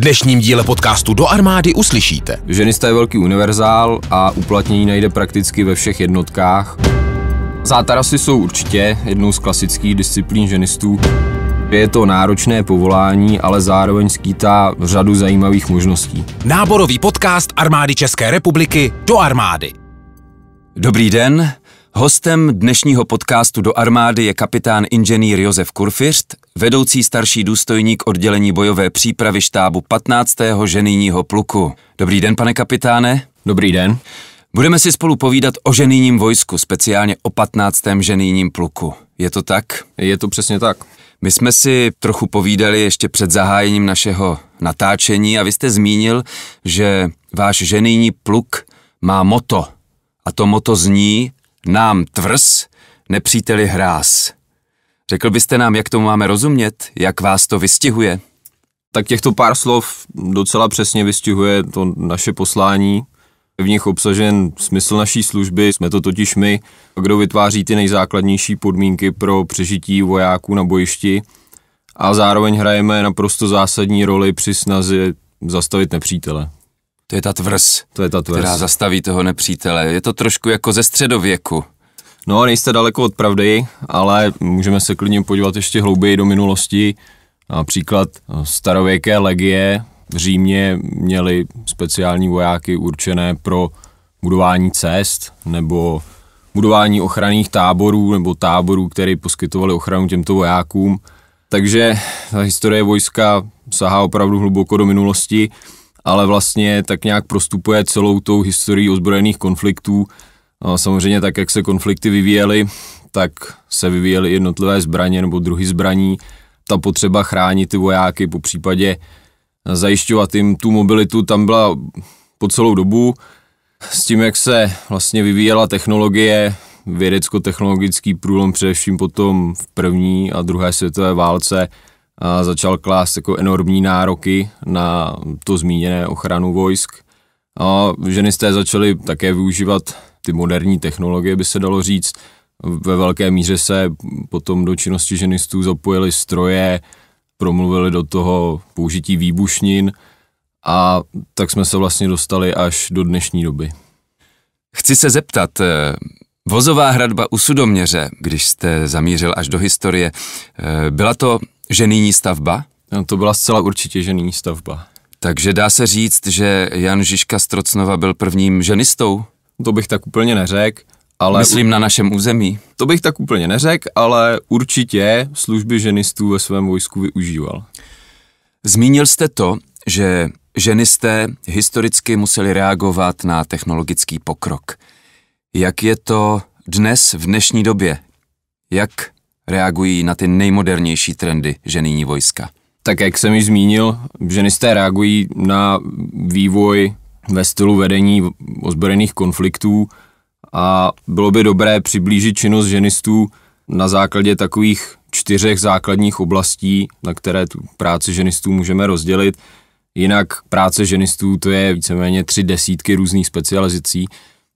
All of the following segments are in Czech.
dnešním díle podcastu Do armády uslyšíte. Ženista je velký univerzál a uplatnění najde prakticky ve všech jednotkách. Zátarasy jsou určitě jednou z klasických disciplín ženistů. Je to náročné povolání, ale zároveň skýtá řadu zajímavých možností. Náborový podcast armády České republiky do armády. Dobrý den, Hostem dnešního podcastu do armády je kapitán inženýr Josef Kurfiřt, vedoucí starší důstojník oddělení bojové přípravy štábu 15. ženýního pluku. Dobrý den, pane kapitáne. Dobrý den. Budeme si spolu povídat o ženýním vojsku, speciálně o 15. ženýním pluku. Je to tak? Je to přesně tak. My jsme si trochu povídali ještě před zahájením našeho natáčení a vy jste zmínil, že váš ženýní pluk má moto. A to moto zní nám tvrz, nepříteli hráz. Řekl byste nám, jak tomu máme rozumět, jak vás to vystihuje? Tak těchto pár slov docela přesně vystihuje to naše poslání. V nich obsažen smysl naší služby, jsme to totiž my, kdo vytváří ty nejzákladnější podmínky pro přežití vojáků na bojišti a zároveň hrajeme naprosto zásadní roli při snazi zastavit nepřítele. To je ta tvrz, to je ta tvrz. která zastaví toho nepřítele. Je to trošku jako ze středověku. No, nejste daleko od pravdy, ale můžeme se klidně podívat ještě hlouběji do minulosti. Například starověké legie v Římě měly speciální vojáky určené pro budování cest nebo budování ochranných táborů nebo táborů, které poskytovaly ochranu těmto vojákům. Takže ta historie vojska sahá opravdu hluboko do minulosti ale vlastně tak nějak prostupuje celou tou historií ozbrojených konfliktů. Samozřejmě tak, jak se konflikty vyvíjely, tak se vyvíjely jednotlivé zbraně nebo druhy zbraní. Ta potřeba chránit ty vojáky, po případě zajišťovat jim tu mobilitu, tam byla po celou dobu. S tím, jak se vlastně vyvíjela technologie, vědecko-technologický průlom především potom v první a druhé světové válce, a začal klást jako enormní nároky na to zmíněné ochranu vojsk. A ženisté začali také využívat ty moderní technologie, by se dalo říct. Ve velké míře se potom do činnosti ženistů zapojili stroje, promluvili do toho použití výbušnin a tak jsme se vlastně dostali až do dnešní doby. Chci se zeptat, eh, Vozová hradba u Sudoměře, když jste zamířil až do historie, eh, byla to nyní stavba? No, to byla zcela určitě nyní stavba. Takže dá se říct, že Jan Žižka Strocnova byl prvním ženistou? To bych tak úplně neřekl, ale... Myslím u... na našem území. To bych tak úplně neřekl, ale určitě služby ženistů ve svém vojsku využíval. Zmínil jste to, že ženisté historicky museli reagovat na technologický pokrok. Jak je to dnes v dnešní době? Jak reagují na ty nejmodernější trendy ženýní vojska. Tak jak jsem již zmínil, ženisté reagují na vývoj ve stylu vedení ozbrojených konfliktů a bylo by dobré přiblížit činnost ženistů na základě takových čtyřech základních oblastí, na které tu práci ženistů můžeme rozdělit. Jinak práce ženistů to je víceméně tři desítky různých specializací,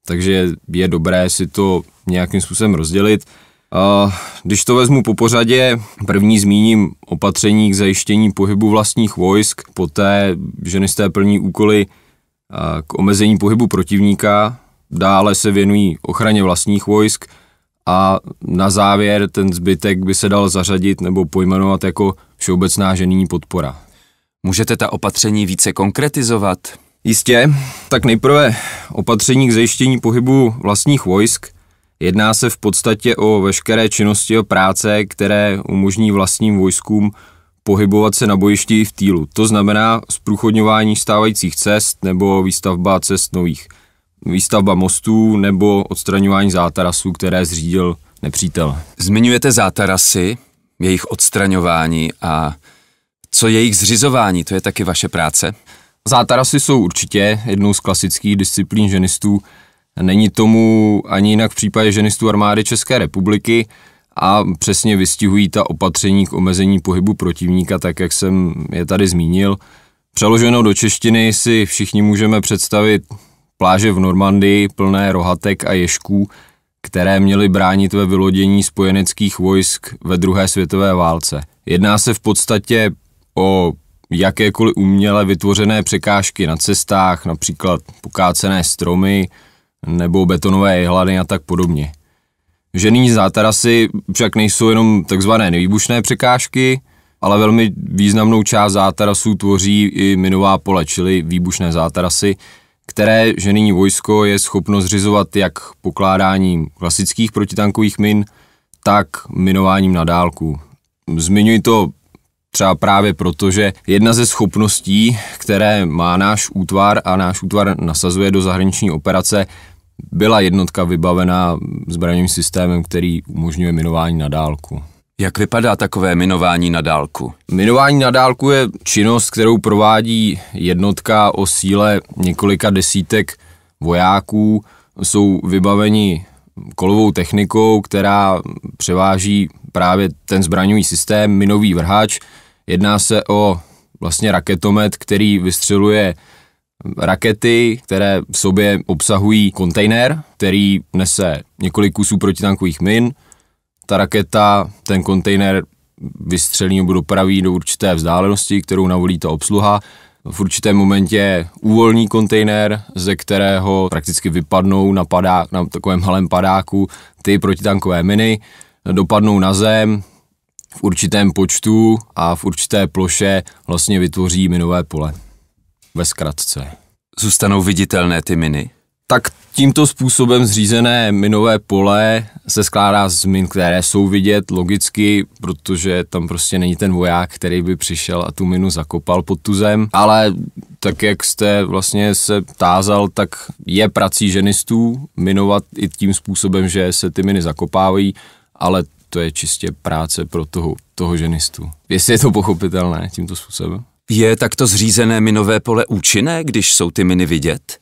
takže je dobré si to nějakým způsobem rozdělit. Když to vezmu po pořadě, první zmíním opatření k zajištění pohybu vlastních vojsk, poté ženisté plní úkoly k omezení pohybu protivníka, dále se věnují ochraně vlastních vojsk a na závěr ten zbytek by se dal zařadit nebo pojmenovat jako všeobecná ženýní podpora. Můžete ta opatření více konkretizovat? Jistě, tak nejprve opatření k zajištění pohybu vlastních vojsk – Jedná se v podstatě o veškeré činnosti a práce, které umožní vlastním vojskům pohybovat se na bojišti v týlu. To znamená zprůchodňování stávajících cest nebo výstavba cest nových, výstavba mostů nebo odstraňování zátarasů, které zřídil nepřítel. Zmiňujete zátarasy, jejich odstraňování a co jejich zřizování, to je taky vaše práce? Zátarasy jsou určitě jednou z klasických disciplín ženistů, Není tomu ani jinak v případě ženistů armády České republiky a přesně vystihují ta opatření k omezení pohybu protivníka, tak jak jsem je tady zmínil. Přeloženo do češtiny si všichni můžeme představit pláže v Normandii plné rohatek a ješků, které měly bránit ve vylodění spojeneckých vojsk ve druhé světové válce. Jedná se v podstatě o jakékoliv uměle vytvořené překážky na cestách, například pokácené stromy, nebo betonové jehlany a tak podobně. Žený zátarasy však nejsou jenom takzvané nevýbušné překážky, ale velmi významnou část zátarasů tvoří i minová pole, čili výbušné zátarasy, které ženýní vojsko je schopno zřizovat jak pokládáním klasických protitankových min, tak minováním na dálku. Zmiňuji to třeba právě proto, že jedna ze schopností, které má náš útvar a náš útvar nasazuje do zahraniční operace, byla jednotka vybavená zbraním systémem, který umožňuje minování na dálku. Jak vypadá takové minování na dálku? Minování na dálku je činnost, kterou provádí jednotka o síle několika desítek vojáků. Jsou vybaveni kolovou technikou, která převáží právě ten zbraňový systém, minový vrháč. Jedná se o vlastně raketomet, který vystřeluje rakety, které v sobě obsahují kontejner, který nese několik kusů protitankových min. Ta raketa ten kontejner vystřelí nebo dopraví do určité vzdálenosti, kterou navolí ta obsluha. V určitém momentě uvolní kontejner, ze kterého prakticky vypadnou na, padák, na takovém malém padáku ty protitankové miny, dopadnou na zem, v určitém počtu a v určité ploše vlastně vytvoří minové pole ve zkratce. Zůstanou viditelné ty miny? Tak tímto způsobem zřízené minové pole se skládá z min, které jsou vidět logicky, protože tam prostě není ten voják, který by přišel a tu minu zakopal pod tu zem, ale tak jak jste vlastně se tázal, tak je prací ženistů minovat i tím způsobem, že se ty miny zakopávají, ale to je čistě práce pro toho, toho ženistu. Jestli je to pochopitelné tímto způsobem? Je takto zřízené minové pole účinné, když jsou ty miny vidět?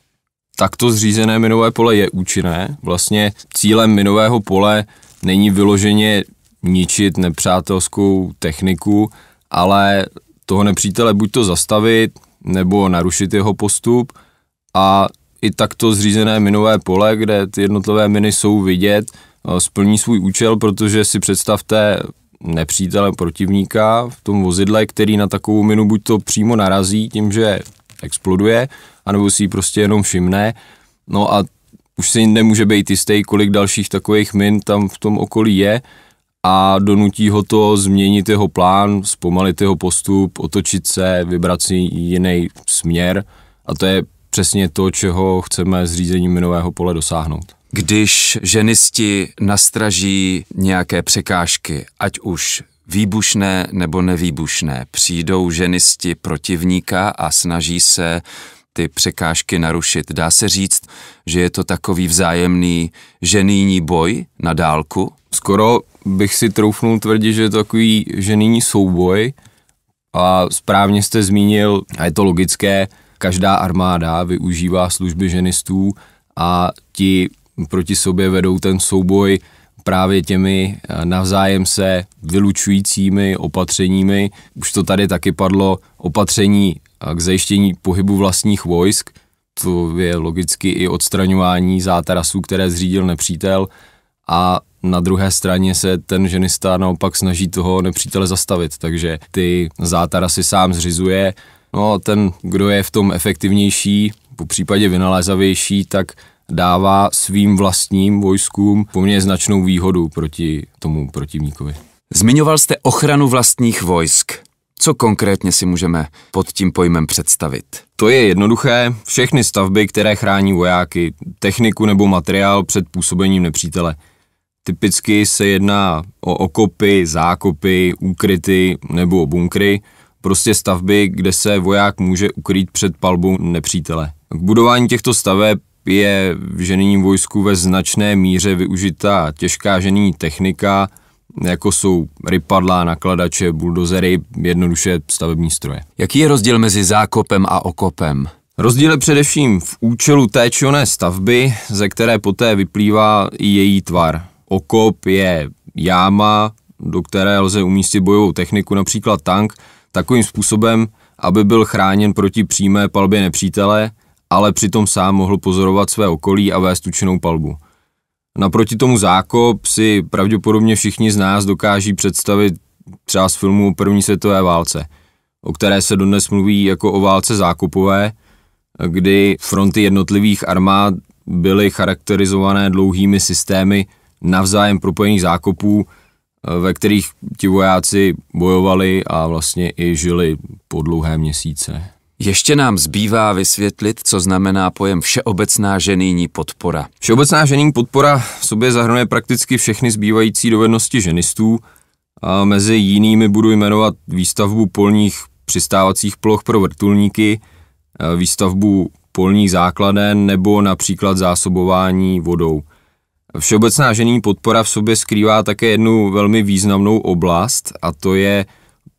Takto zřízené minové pole je účinné. Vlastně cílem minového pole není vyloženě ničit nepřátelskou techniku, ale toho nepřítele buď to zastavit, nebo narušit jeho postup a i takto zřízené minové pole, kde ty jednotlivé miny jsou vidět, eh, splní svůj účel, protože si představte nepřítele, protivníka v tom vozidle, který na takovou minu buď to přímo narazí tím, že exploduje, anebo si ji prostě jenom všimne. No a už si nemůže být jistý, kolik dalších takových min tam v tom okolí je a donutí ho to změnit jeho plán, zpomalit jeho postup, otočit se, vybrat si jiný směr a to je přesně to, čeho chceme s řízením minového pole dosáhnout když ženisti nastraží nějaké překážky, ať už výbušné nebo nevýbušné. Přijdou ženisti protivníka a snaží se ty překážky narušit. Dá se říct, že je to takový vzájemný ženýní boj na dálku? Skoro bych si troufnul tvrdit, že je to takový ženýní souboj a správně jste zmínil, a je to logické, každá armáda využívá služby ženistů a ti proti sobě vedou ten souboj právě těmi eh, navzájem se vylučujícími opatřeními. Už to tady taky padlo, opatření eh, k zajištění pohybu vlastních vojsk, to je logicky i odstraňování zátarasů, které zřídil nepřítel a na druhé straně se ten ženista naopak snaží toho nepřítele zastavit, takže ty zátarasy sám zřizuje, no a ten, kdo je v tom efektivnější, po případě vynalézavější, tak dává svým vlastním vojskům poměrně značnou výhodu proti tomu protivníkovi. Zmiňoval jste ochranu vlastních vojsk. Co konkrétně si můžeme pod tím pojmem představit? To je jednoduché. Všechny stavby, které chrání vojáky, techniku nebo materiál před působením nepřítele. Typicky se jedná o okopy, zákopy, úkryty nebo bunkry, prostě stavby, kde se voják může ukrýt před palbou nepřítele. K budování těchto staveb je v ženým vojsku ve značné míře využita těžká žený technika, jako jsou rypadla, nakladače, buldozery, jednoduše stavební stroje. Jaký je rozdíl mezi zákopem a okopem? Rozdíl je především v účelu té či oné stavby, ze které poté vyplývá i její tvar. Okop je jáma, do které lze umístit bojovou techniku, například tank, takovým způsobem, aby byl chráněn proti přímé palbě nepřítele – ale přitom sám mohl pozorovat své okolí a vést tučenou palbu. Naproti tomu zákop si pravděpodobně všichni z nás dokáží představit třeba z filmu o první světové válce, o které se dodnes mluví jako o válce zákopové, kdy fronty jednotlivých armád byly charakterizované dlouhými systémy navzájem propojených zákopů, ve kterých ti vojáci bojovali a vlastně i žili po dlouhé měsíce. Ještě nám zbývá vysvětlit, co znamená pojem všeobecná ženýní podpora. Všeobecná ženýní podpora v sobě zahrnuje prakticky všechny zbývající dovednosti ženistů a mezi jinými budu jmenovat výstavbu polních přistávacích ploch pro vrtulníky, eh, výstavbu polních základen nebo například zásobování vodou. Všeobecná ženýní podpora v sobě skrývá také jednu velmi významnou oblast a to je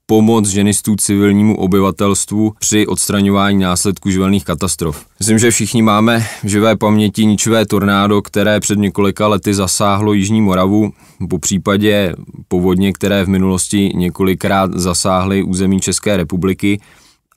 pomoc ženistů civilnímu obyvatelstvu při odstraňování následků živelných katastrof. Myslím, že všichni máme v živé paměti ničivé tornádo, které před několika lety zasáhlo Jižní Moravu, po případě povodně, které v minulosti několikrát zasáhly území České republiky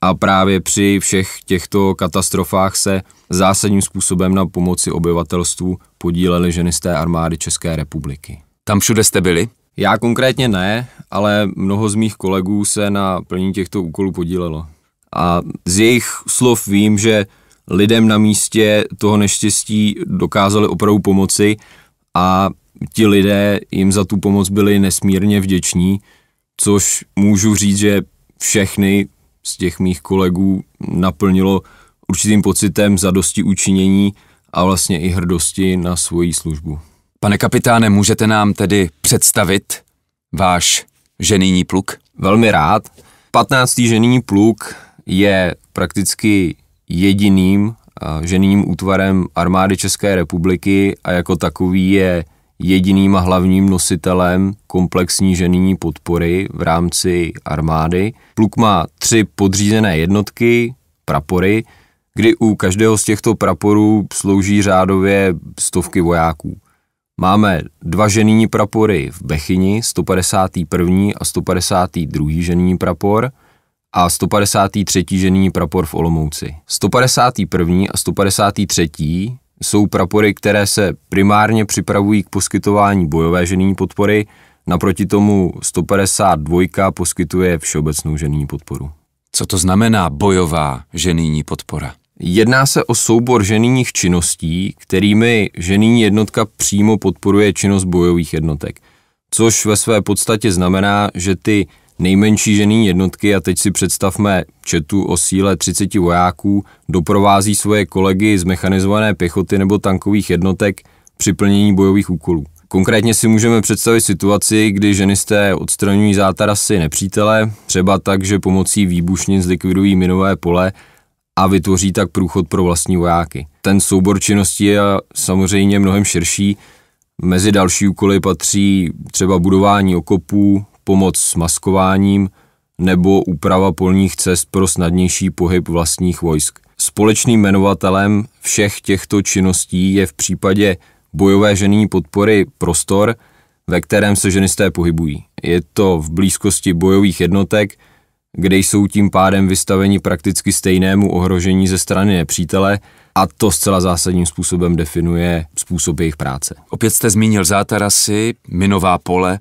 a právě při všech těchto katastrofách se zásadním způsobem na pomoci obyvatelstvu podílely ženisté armády České republiky. Tam všude jste byli? Já konkrétně ne, ale mnoho z mých kolegů se na plnění těchto úkolů podílelo. A z jejich slov vím, že lidem na místě toho neštěstí dokázali opravdu pomoci a ti lidé jim za tu pomoc byli nesmírně vděční, což můžu říct, že všechny z těch mých kolegů naplnilo určitým pocitem zadosti učinění a vlastně i hrdosti na svoji službu. Pane kapitáne, můžete nám tedy představit váš ženýní pluk? Velmi rád. 15. ženýní pluk je prakticky jediným eh, ženým útvarem armády České republiky a jako takový je jediným a hlavním nositelem komplexní ženýní podpory v rámci armády. Pluk má tři podřízené jednotky, prapory, kdy u každého z těchto praporů slouží řádově stovky vojáků. Máme dva ženýní prapory v Bechyni, 151. a 152. ženýní prapor a 153. ženýní prapor v Olomouci. 151. a 153. jsou prapory, které se primárně připravují k poskytování bojové ženýní podpory, naproti tomu 152 poskytuje všeobecnou ženýní podporu. Co to znamená bojová ženýní podpora? Jedná se o soubor ženijních činností, kterými ženijní jednotka přímo podporuje činnost bojových jednotek. Což ve své podstatě znamená, že ty nejmenší ženijní jednotky, a teď si představme četu o síle 30 vojáků, doprovází svoje kolegy z mechanizované pěchoty nebo tankových jednotek při plnění bojových úkolů. Konkrétně si můžeme představit situaci, kdy ženisté odstraňují zátarasy nepřítele, třeba tak, že pomocí výbušnin zlikvidují minové pole a vytvoří tak průchod pro vlastní vojáky. Ten soubor činností je samozřejmě mnohem širší. Mezi další úkoly patří třeba budování okopů, pomoc s maskováním nebo úprava polních cest pro snadnější pohyb vlastních vojsk. Společným jmenovatelem všech těchto činností je v případě bojové žený podpory prostor, ve kterém se ženisté pohybují. Je to v blízkosti bojových jednotek, kde jsou tím pádem vystaveni prakticky stejnému ohrožení ze strany nepřítele a to zcela zásadním způsobem definuje způsob jejich práce. Opět jste zmínil zátarasy, minová pole.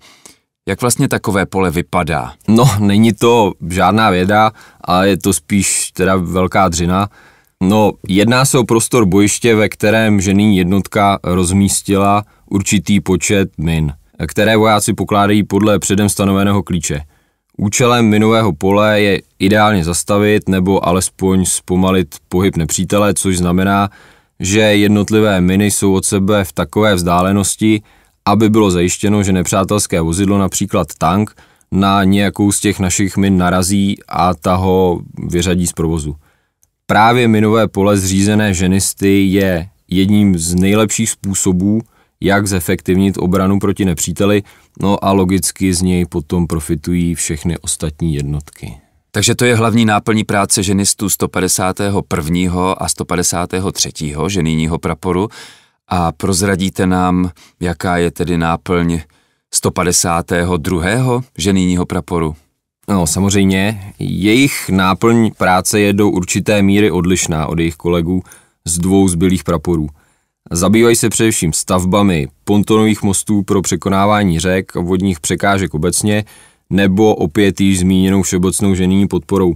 Jak vlastně takové pole vypadá? No, není to žádná věda, ale je to spíš teda velká dřina. No, jedná se o prostor bojiště, ve kterém žený jednotka rozmístila určitý počet min, které vojáci pokládají podle předem stanoveného klíče. Účelem minového pole je ideálně zastavit nebo alespoň zpomalit pohyb nepřítele, což znamená, že jednotlivé miny jsou od sebe v takové vzdálenosti, aby bylo zajištěno, že nepřátelské vozidlo, například tank, na nějakou z těch našich min narazí a ta ho vyřadí z provozu. Právě minové pole zřízené ženisty je jedním z nejlepších způsobů, jak zefektivnit obranu proti nepříteli, no a logicky z něj potom profitují všechny ostatní jednotky. Takže to je hlavní náplní práce ženistů 151. a 153. ženijního praporu a prozradíte nám, jaká je tedy náplň 152. ženijního praporu. No, samozřejmě, jejich náplň práce je do určité míry odlišná od jejich kolegů z dvou zbylých praporů. Zabývají se především stavbami pontonových mostů pro překonávání řek a vodních překážek obecně, nebo opět již zmíněnou všeobecnou ženijní podporou,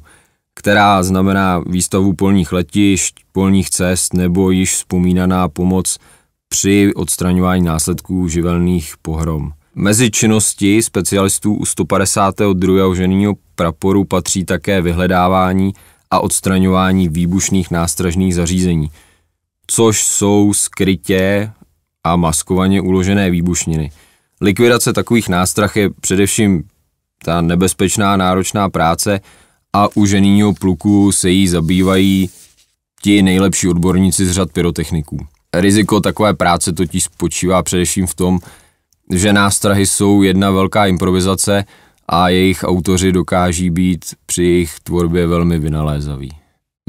která znamená výstavu polních letišť, polních cest nebo již vzpomínaná pomoc při odstraňování následků živelných pohrom. Mezi činnosti specialistů u 152. ženýho praporu patří také vyhledávání a odstraňování výbušných nástražných zařízení – což jsou skrytě a maskovaně uložené výbušniny. Likvidace takových nástrah je především ta nebezpečná náročná práce a u ženýho pluku se jí zabývají ti nejlepší odborníci z řad pyrotechniků. Riziko takové práce totiž spočívá především v tom, že nástrahy jsou jedna velká improvizace a jejich autoři dokáží být při jejich tvorbě velmi vynalézaví.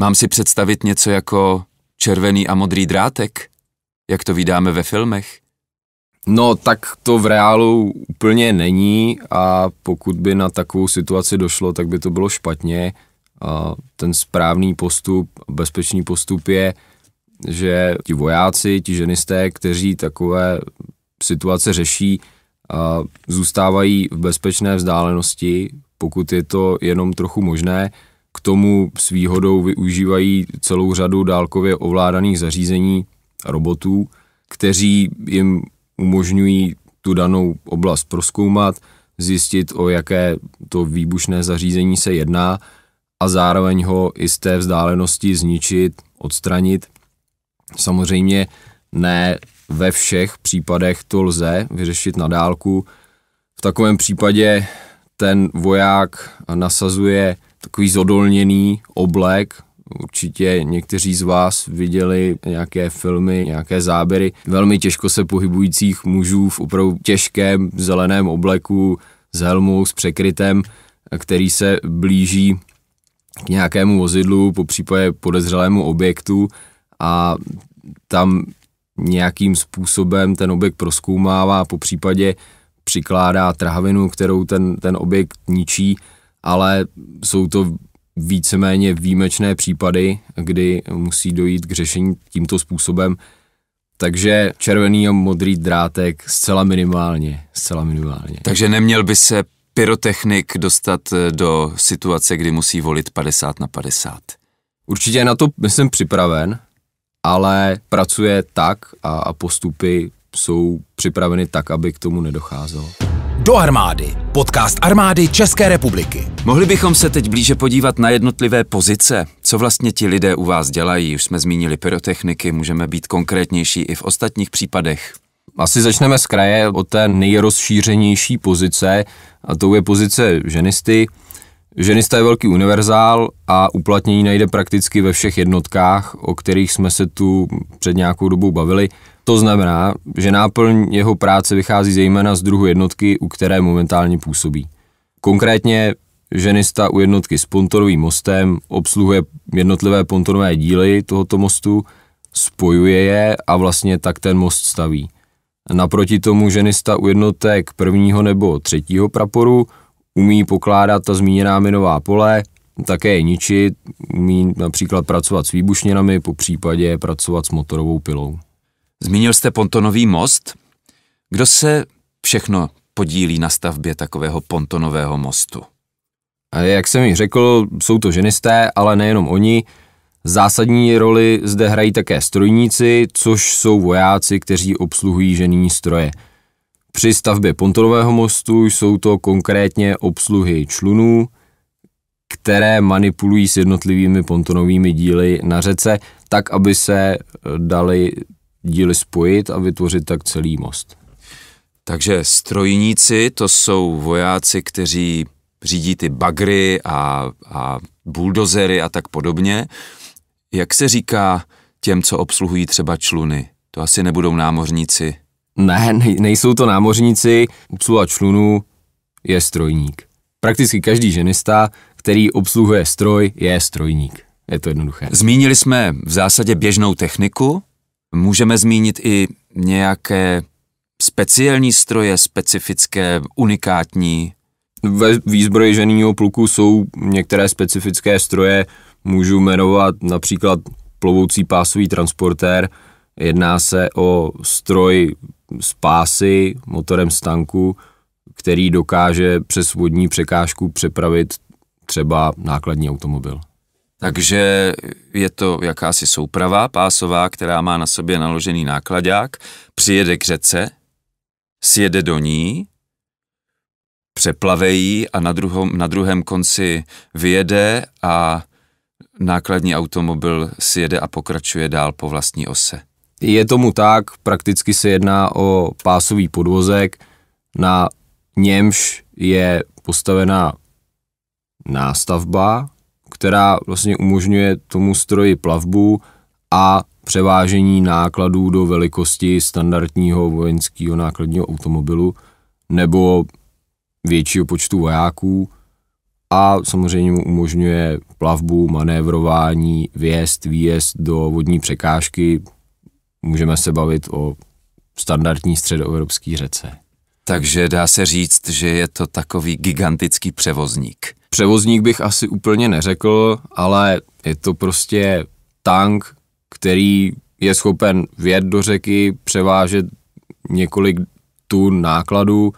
Mám si představit něco jako Červený a modrý drátek? Jak to vydáme ve filmech? No, tak to v reálu úplně není a pokud by na takovou situaci došlo, tak by to bylo špatně. A ten správný postup, bezpečný postup je, že ti vojáci, ti ženisté, kteří takové situace řeší, zůstávají v bezpečné vzdálenosti, pokud je to jenom trochu možné, k tomu s výhodou využívají celou řadu dálkově ovládaných zařízení robotů, kteří jim umožňují tu danou oblast proskoumat, zjistit, o jaké to výbušné zařízení se jedná a zároveň ho i z té vzdálenosti zničit, odstranit. Samozřejmě ne ve všech případech to lze vyřešit na dálku. V takovém případě ten voják nasazuje takový zodolněný oblek, Určitě někteří z vás viděli nějaké filmy, nějaké záběry velmi těžko se pohybujících mužů v opravdu těžkém zeleném obleku s helmou, s překrytem, který se blíží k nějakému vozidlu, po případě podezřelému objektu a tam nějakým způsobem ten objekt proskoumává, po případě přikládá trhavinu, kterou ten, ten objekt ničí ale jsou to víceméně výjimečné případy, kdy musí dojít k řešení tímto způsobem. Takže červený a modrý drátek zcela minimálně, zcela minimálně. Takže neměl by se pyrotechnik dostat eh, do situace, kdy musí volit 50 na 50. Určitě na to jsem připraven, ale pracuje tak a, a postupy jsou připraveny tak, aby k tomu nedocházelo. Do armády. Podcast armády České republiky. Mohli bychom se teď blíže podívat na jednotlivé pozice. Co vlastně ti lidé u vás dělají? Už jsme zmínili pyrotechniky, můžeme být konkrétnější i v ostatních případech. Asi začneme z kraje od té nejrozšířenější pozice, a to je pozice ženisty. Ženista je velký univerzál a uplatnění najde prakticky ve všech jednotkách, o kterých jsme se tu před nějakou dobou bavili. To znamená, že náplň jeho práce vychází zejména z druhu jednotky, u které momentálně působí. Konkrétně ženista u jednotky s pontonovým mostem obsluhuje jednotlivé pontonové díly tohoto mostu, spojuje je a vlastně tak ten most staví. Naproti tomu ženista u jednotek prvního nebo třetího praporu umí pokládat ta zmíněná minová pole, také je ničit, umí například pracovat s výbušninami, po případě pracovat s motorovou pilou. Zmínil jste pontonový most. Kdo se všechno podílí na stavbě takového pontonového mostu? A Jak jsem již řekl, jsou to ženisté, ale nejenom oni. Zásadní roli zde hrají také strojníci, což jsou vojáci, kteří obsluhují ženní stroje. Při stavbě pontonového mostu jsou to konkrétně obsluhy člunů, které manipulují s jednotlivými pontonovými díly na řece, tak aby se dali díly spojit a vytvořit tak celý most. Takže strojníci to jsou vojáci, kteří řídí ty bagry a, a buldozery a tak podobně. Jak se říká těm, co obsluhují třeba čluny? To asi nebudou námořníci. Ne, nejsou to námořníci, obsluha člunů je strojník. Prakticky každý ženista, který obsluhuje stroj, je strojník. Je to jednoduché. Zmínili jsme v zásadě běžnou techniku, Můžeme zmínit i nějaké speciální stroje, specifické, unikátní? Ve výzbroji ženýho pluku jsou některé specifické stroje, můžu jmenovat například plovoucí pásový transportér, jedná se o stroj s pásy, motorem stanku, který dokáže přes vodní překážku přepravit třeba nákladní automobil. Takže je to jakási souprava pásová, která má na sobě naložený nákladák, přijede k řece, sjede do ní, přeplavejí a na, druhom, na druhém konci vyjede a nákladní automobil sjede a pokračuje dál po vlastní ose. Je tomu tak, prakticky se jedná o pásový podvozek, na němž je postavená nástavba, která vlastně umožňuje tomu stroji plavbu a převážení nákladů do velikosti standardního vojenského nákladního automobilu nebo většího počtu vojáků a samozřejmě mu umožňuje plavbu, manévrování, vjezd, výjezd do vodní překážky. Můžeme se bavit o standardní středoevropské řece. Takže dá se říct, že je to takový gigantický převozník. Převozník bych asi úplně neřekl, ale je to prostě tank, který je schopen vjet do řeky, převážet několik tun nákladu,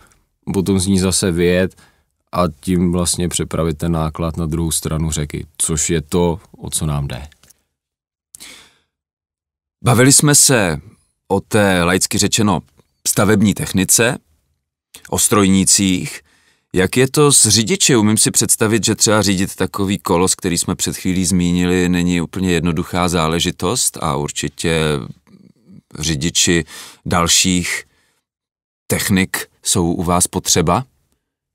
potom z ní zase vyjet a tím vlastně přepravit ten náklad na druhou stranu řeky, což je to, o co nám jde. Bavili jsme se o té laicky řečeno stavební technice, o strojnících – jak je to s řidiči? Umím si představit, že třeba řídit takový kolos, který jsme před chvílí zmínili, není úplně jednoduchá záležitost a určitě řidiči dalších technik jsou u vás potřeba?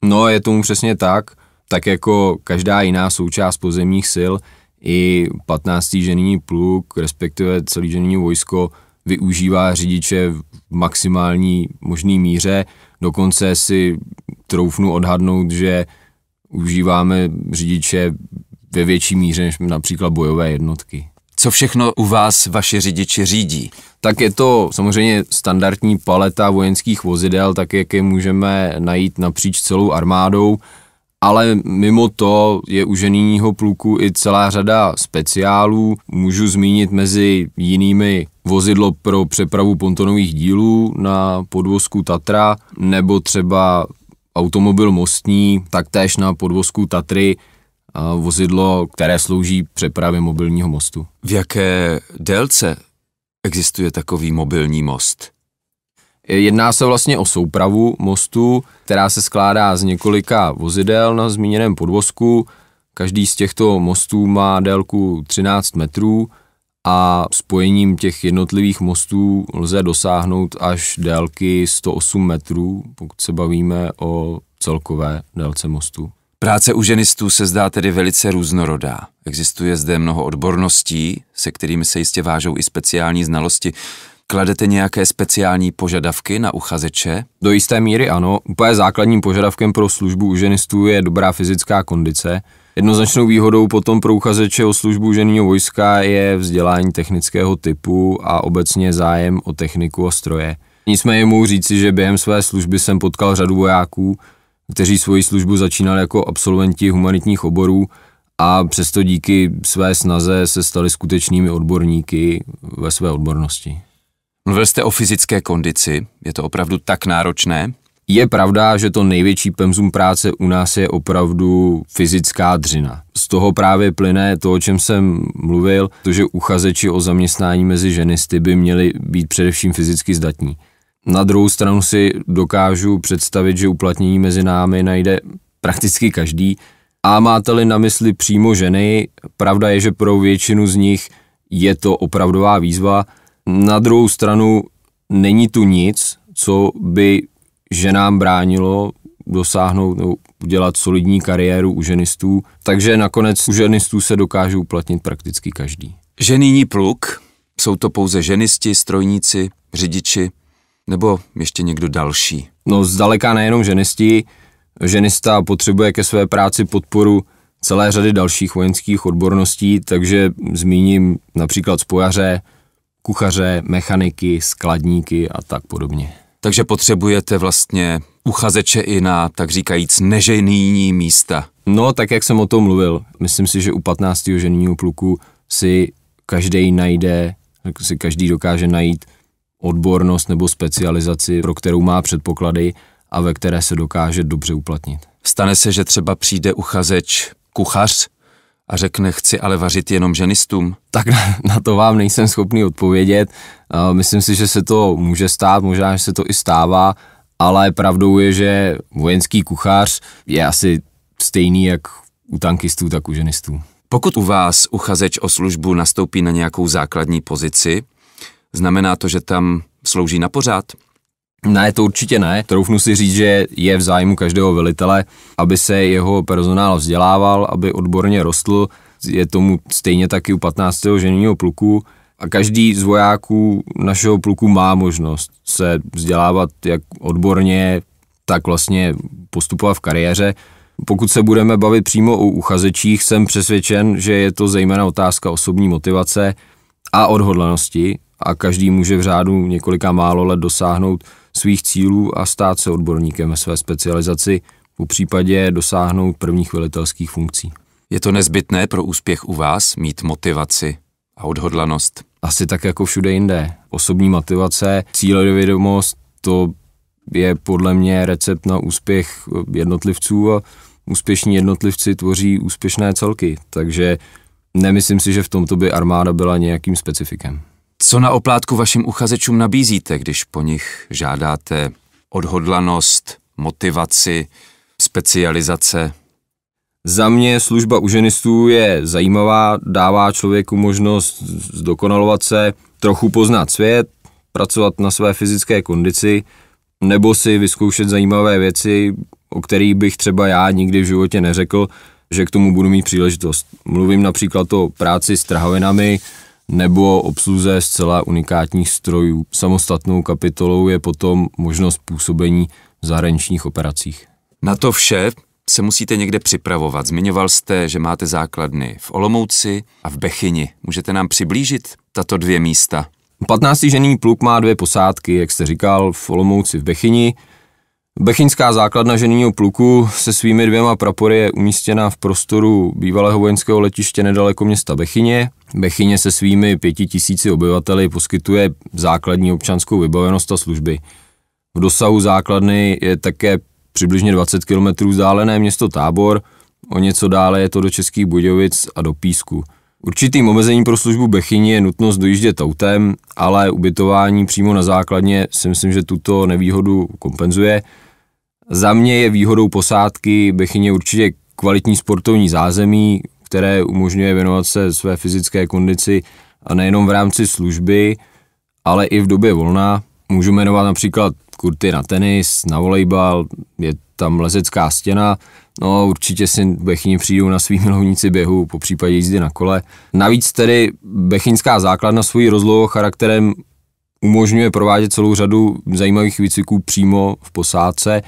No, je tomu přesně tak. Tak jako každá jiná součást pozemních sil, i 15. ženijní pluk, respektive celý ženijní vojsko, využívá řidiče maximální možný míře. Dokonce si troufnu odhadnout, že užíváme řidiče ve větší míře než například bojové jednotky. Co všechno u vás vaši řidiči řídí? Tak je to samozřejmě standardní paleta vojenských vozidel, tak jak je můžeme najít napříč celou armádou, ale mimo to je u ženýního pluku i celá řada speciálů. Můžu zmínit mezi jinými vozidlo pro přepravu pontonových dílů na podvozku Tatra nebo třeba automobil mostní, taktéž na podvozku Tatry a vozidlo, které slouží přepravě mobilního mostu. V jaké délce existuje takový mobilní most? Jedná se vlastně o soupravu mostu, která se skládá z několika vozidel na zmíněném podvozku. Každý z těchto mostů má délku 13 metrů a spojením těch jednotlivých mostů lze dosáhnout až délky 108 metrů, pokud se bavíme o celkové délce mostu. Práce u ženistů se zdá tedy velice různorodá. Existuje zde mnoho odborností, se kterými se jistě vážou i speciální znalosti. Kladete nějaké speciální požadavky na uchazeče? Do jisté míry ano. Úplně základním požadavkem pro službu u ženistů je dobrá fyzická kondice – Jednoznačnou výhodou potom pro uchazeče o službu ženýho vojska je vzdělání technického typu a obecně zájem o techniku a stroje. Nicméně mohu říci, že během své služby jsem potkal řadu vojáků, kteří svoji službu začínali jako absolventi humanitních oborů a přesto díky své snaze se stali skutečnými odborníky ve své odbornosti. Mluvil jste o fyzické kondici, je to opravdu tak náročné? Je pravda, že to největší pemzum práce u nás je opravdu fyzická dřina. Z toho právě plyne to, o čem jsem mluvil, to, že uchazeči o zaměstnání mezi ženisty by měli být především fyzicky zdatní. Na druhou stranu si dokážu představit, že uplatnění mezi námi najde prakticky každý, a máte-li na mysli přímo ženy, pravda je, že pro většinu z nich je to opravdová výzva. Na druhou stranu není tu nic, co by že nám bránilo dosáhnout nebo udělat solidní kariéru u ženistů, takže nakonec u ženistů se dokáže uplatnit prakticky každý. Ženýní pluk, jsou to pouze ženisti, strojníci, řidiči nebo ještě někdo další? No zdaleka nejenom ženisti, ženista potřebuje ke své práci podporu celé řady dalších vojenských odborností, takže zmíním například spojaře, kuchaře, mechaniky, skladníky a tak podobně. Takže potřebujete vlastně uchazeče i na, tak říkajíc, neženýní místa. No, tak jak jsem o tom mluvil, myslím si, že u 15. ženního pluku si každý najde, si každý dokáže najít odbornost nebo specializaci, pro kterou má předpoklady a ve které se dokáže dobře uplatnit. Stane se, že třeba přijde uchazeč kuchař a řekne, chci ale vařit jenom ženistům? Tak na to vám nejsem schopný odpovědět. Myslím si, že se to může stát, možná, že se to i stává, ale pravdou je, že vojenský kuchař je asi stejný jak u tankistů, tak u ženistů. Pokud u vás uchazeč o službu nastoupí na nějakou základní pozici, znamená to, že tam slouží na pořád? Ne, to určitě ne. Troufnu si říct, že je v zájmu každého velitele, aby se jeho personál vzdělával, aby odborně rostl. Je tomu stejně taky u 15. ženního pluku. A každý z vojáků našeho pluku má možnost se vzdělávat jak odborně, tak vlastně postupovat v kariéře. Pokud se budeme bavit přímo o uchazečích, jsem přesvědčen, že je to zejména otázka osobní motivace a odhodlanosti a každý může v řádu několika málo let dosáhnout svých cílů a stát se odborníkem ve své specializaci, po případě dosáhnout prvních velitelských funkcí. Je to nezbytné pro úspěch u vás mít motivaci a odhodlanost? Asi tak jako všude jinde. Osobní motivace, cílevědomost, to je podle mě recept na úspěch jednotlivců a úspěšní jednotlivci tvoří úspěšné celky, takže nemyslím si, že v tomto by armáda byla nějakým specifikem. Co na oplátku vašim uchazečům nabízíte, když po nich žádáte odhodlanost, motivaci, specializace? Za mě služba u ženistů je zajímavá, dává člověku možnost zdokonalovat se, trochu poznat svět, pracovat na své fyzické kondici, nebo si vyzkoušet zajímavé věci, o kterých bych třeba já nikdy v životě neřekl, že k tomu budu mít příležitost. Mluvím například o práci s trhavinami, nebo obsluze zcela unikátních strojů. Samostatnou kapitolou je potom možnost působení v zahraničních operacích. Na to vše se musíte někde připravovat. Zmiňoval jste, že máte základny v Olomouci a v Bechyni. Můžete nám přiblížit tato dvě místa? 15. žený pluk má dvě posádky, jak jste říkal, v Olomouci v Bechyni Bechynská základna ženýho pluku se svými dvěma prapory je umístěna v prostoru bývalého vojenského letiště nedaleko města Bechyně. Bechyně se svými pěti tisíci obyvateli poskytuje základní občanskou vybavenost a služby. V dosahu základny je také přibližně 20 km vzdálené město Tábor, o něco dále je to do Českých Budějovic a do Písku. Určitým omezením pro službu Bechyni je nutnost dojíždět autem, ale ubytování přímo na základně si myslím, že tuto nevýhodu kompenzuje. Za mě je výhodou posádky Bechyně určitě kvalitní sportovní zázemí, které umožňuje věnovat se své fyzické kondici a nejenom v rámci služby, ale i v době volna. Můžu jmenovat například kurty na tenis, na volejbal, je tam lezecká stěna, no určitě si Bechyni přijdou na svý milovníci běhu, po případě jízdy na kole. Navíc tedy Bechyňská základna svůj rozlohou charakterem umožňuje provádět celou řadu zajímavých výcviků přímo v posádce,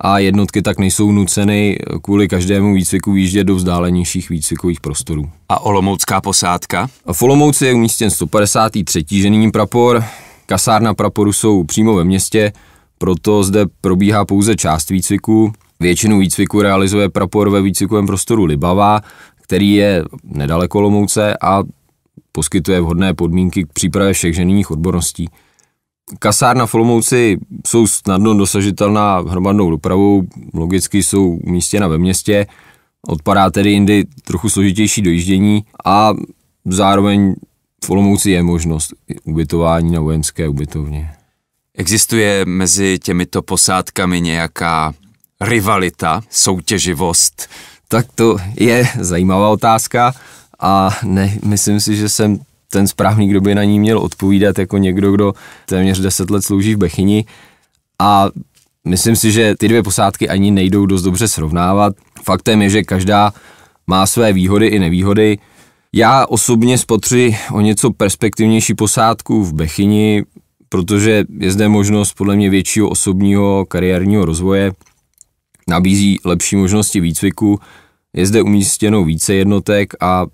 a jednotky tak nejsou nuceny kvůli každému výcviku výjíždět do vzdálenějších výcvikových prostorů. A Olomoucká posádka? V Olomouci je umístěn 153. ženijní prapor, kasárna praporu jsou přímo ve městě, proto zde probíhá pouze část výcviku. Většinu výcviku realizuje prapor ve výcvikovém prostoru Libava, který je nedaleko Olomouce a poskytuje vhodné podmínky k přípravě všech ženijních odborností. Kasárna v Olomouci jsou snadno dosažitelná hromadnou dopravou, logicky jsou umístěna ve městě, odpadá tedy jindy trochu složitější dojíždění a zároveň v Olomouci je možnost ubytování na vojenské ubytovně. Existuje mezi těmito posádkami nějaká rivalita, soutěživost? Tak to je zajímavá otázka a ne, myslím si, že jsem ten správný, kdo by na ní měl odpovídat, jako někdo, kdo téměř 10 let slouží v Bechyni. A myslím si, že ty dvě posádky ani nejdou dost dobře srovnávat. Faktem je, že každá má své výhody i nevýhody. Já osobně spotři o něco perspektivnější posádku v Bechyni, protože je zde možnost podle mě většího osobního kariérního rozvoje, nabízí lepší možnosti výcviku, je zde umístěno více jednotek a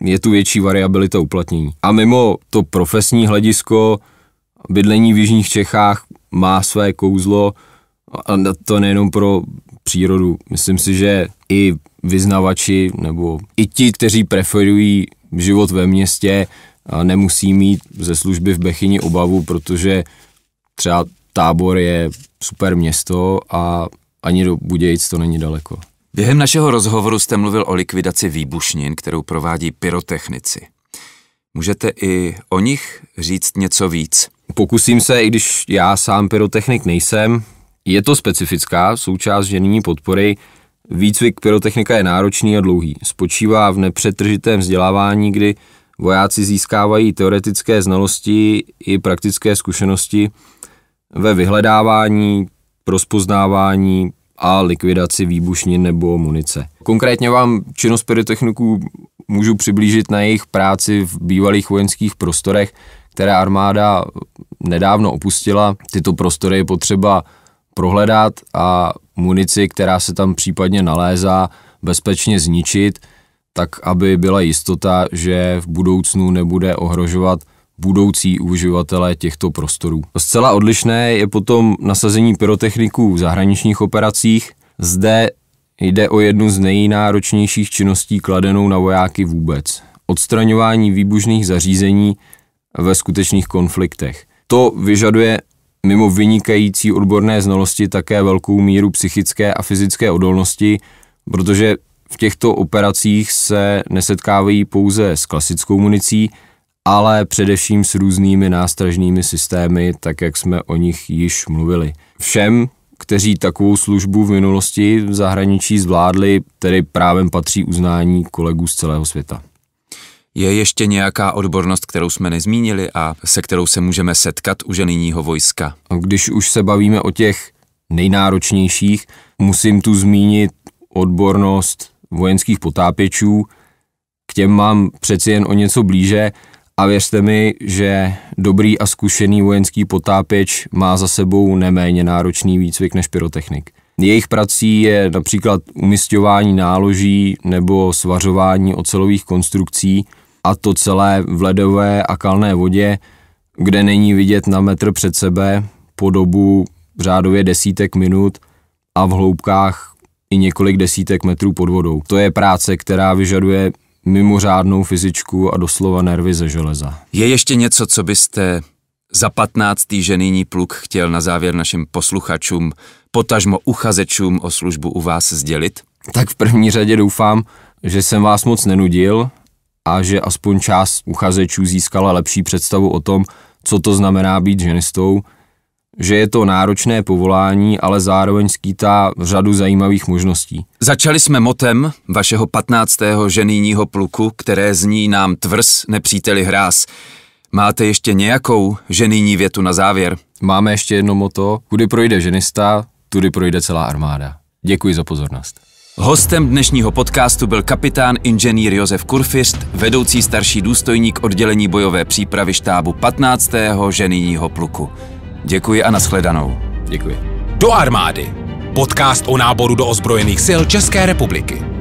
je tu větší variabilita uplatnění. A mimo to profesní hledisko, bydlení v Jižních Čechách má své kouzlo, a to nejenom pro přírodu. Myslím si, že i vyznavači nebo i ti, kteří preferují život ve městě, nemusí mít ze služby v Bechyni obavu, protože třeba tábor je super město a ani do Budějic to není daleko. Během našeho rozhovoru jste mluvil o likvidaci výbušnin, kterou provádí pyrotechnici. Můžete i o nich říct něco víc? Pokusím se, i když já sám pyrotechnik nejsem. Je to specifická součást ženiní podpory. Výcvik pyrotechnika je náročný a dlouhý. Spočívá v nepřetržitém vzdělávání, kdy vojáci získávají teoretické znalosti i praktické zkušenosti ve vyhledávání, rozpoznávání, a likvidaci výbušnin nebo munice. Konkrétně vám činnost pyrotechniků můžu přiblížit na jejich práci v bývalých vojenských prostorech, které armáda nedávno opustila. Tyto prostory je potřeba prohledat a munici, která se tam případně nalézá, bezpečně zničit, tak aby byla jistota, že v budoucnu nebude ohrožovat budoucí uživatelé těchto prostorů. Zcela odlišné je potom nasazení pyrotechniků v zahraničních operacích. Zde jde o jednu z nejnáročnějších činností kladenou na vojáky vůbec. Odstraňování výbužných zařízení ve skutečných konfliktech. To vyžaduje mimo vynikající odborné znalosti také velkou míru psychické a fyzické odolnosti, protože v těchto operacích se nesetkávají pouze s klasickou municí, ale především s různými nástražnými systémy, tak jak jsme o nich již mluvili. Všem, kteří takovou službu v minulosti v zahraničí zvládli, tedy právem patří uznání kolegů z celého světa. Je ještě nějaká odbornost, kterou jsme nezmínili a se kterou se můžeme setkat u ženyního vojska? Když už se bavíme o těch nejnáročnějších, musím tu zmínit odbornost vojenských potápěčů. K těm mám přeci jen o něco blíže, a věřte mi, že dobrý a zkušený vojenský potápěč má za sebou neméně náročný výcvik než pyrotechnik. Jejich prací je například umistování náloží nebo svařování ocelových konstrukcí a to celé v ledové a kalné vodě, kde není vidět na metr před sebe po dobu řádově desítek minut a v hloubkách i několik desítek metrů pod vodou. To je práce, která vyžaduje mimořádnou fyzičku a doslova nervy ze železa. Je ještě něco, co byste za patnáctý ženýní pluk chtěl na závěr našim posluchačům, potažmo uchazečům o službu u vás sdělit? Tak v první řadě doufám, že jsem vás moc nenudil a že aspoň část uchazečů získala lepší představu o tom, co to znamená být ženistou – že je to náročné povolání, ale zároveň skýtá řadu zajímavých možností. Začali jsme motem vašeho 15. ženýního pluku, které zní nám tvrz, nepříteli hráz. Máte ještě nějakou ženýní větu na závěr? Máme ještě jedno moto, kudy projde ženista, tudy projde celá armáda. Děkuji za pozornost. Hostem dnešního podcastu byl kapitán inženýr Josef Kurfist, vedoucí starší důstojník oddělení bojové přípravy štábu 15. ženýního pluku. Děkuji a nashledanou. Děkuji. Do armády. Podcast o náboru do ozbrojených sil České republiky.